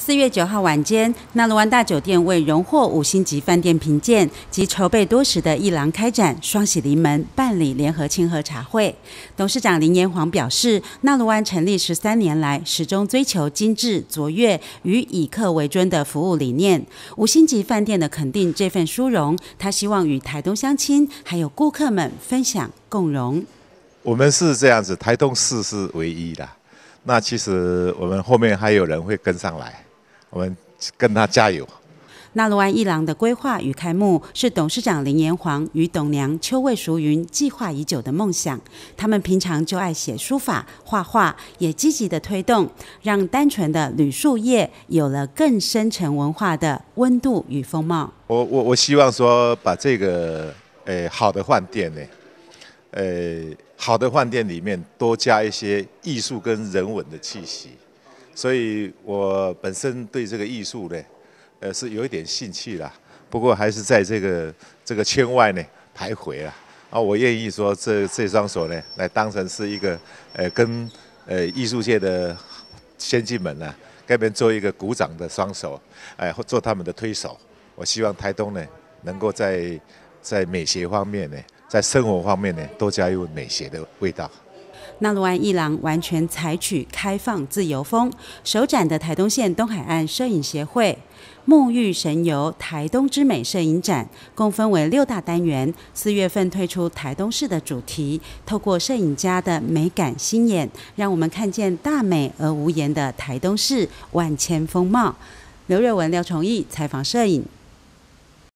四月九号晚间，纳卢湾大酒店为荣获五星级饭店评鉴及筹备多时的一廊开展双喜临门，办理联合庆贺茶会。董事长林炎煌表示：“纳卢湾成立十三年来，始终追求精致卓越与以客为尊的服务理念。五星级饭店的肯定这份殊荣，他希望与台东乡亲还有顾客们分享共荣。我们是这样子，台东市是唯一的，那其实我们后面还有人会跟上来。”我们跟他加油。纳鲁安一郎的规划与开幕是董事长林炎煌与董娘邱卫淑云计划已久的梦想。他们平常就爱写书法、画画，也积极的推动，让单纯的旅宿业有了更深层文化的温度与风貌。我我我希望说，把这个好的饭店呢，呃好的饭店里面多加一些艺术跟人文的气息。所以我本身对这个艺术呢，呃，是有一点兴趣啦。不过还是在这个这个圈外呢徘徊啊。啊，我愿意说这这双手呢，来当成是一个呃跟呃艺术界的先进们呢，跟边做一个鼓掌的双手，哎，做他们的推手。我希望台东呢，能够在在美学方面呢，在生活方面呢，多加入美学的味道。纳罗安一郎完全采取开放自由风，首展的台东县东海岸摄影协会“沐浴神游台东之美”摄影展，共分为六大单元。四月份推出台东市的主题，透过摄影家的美感心眼，让我们看见大美而无言的台东市万千风貌。刘瑞文、廖崇义采访摄影。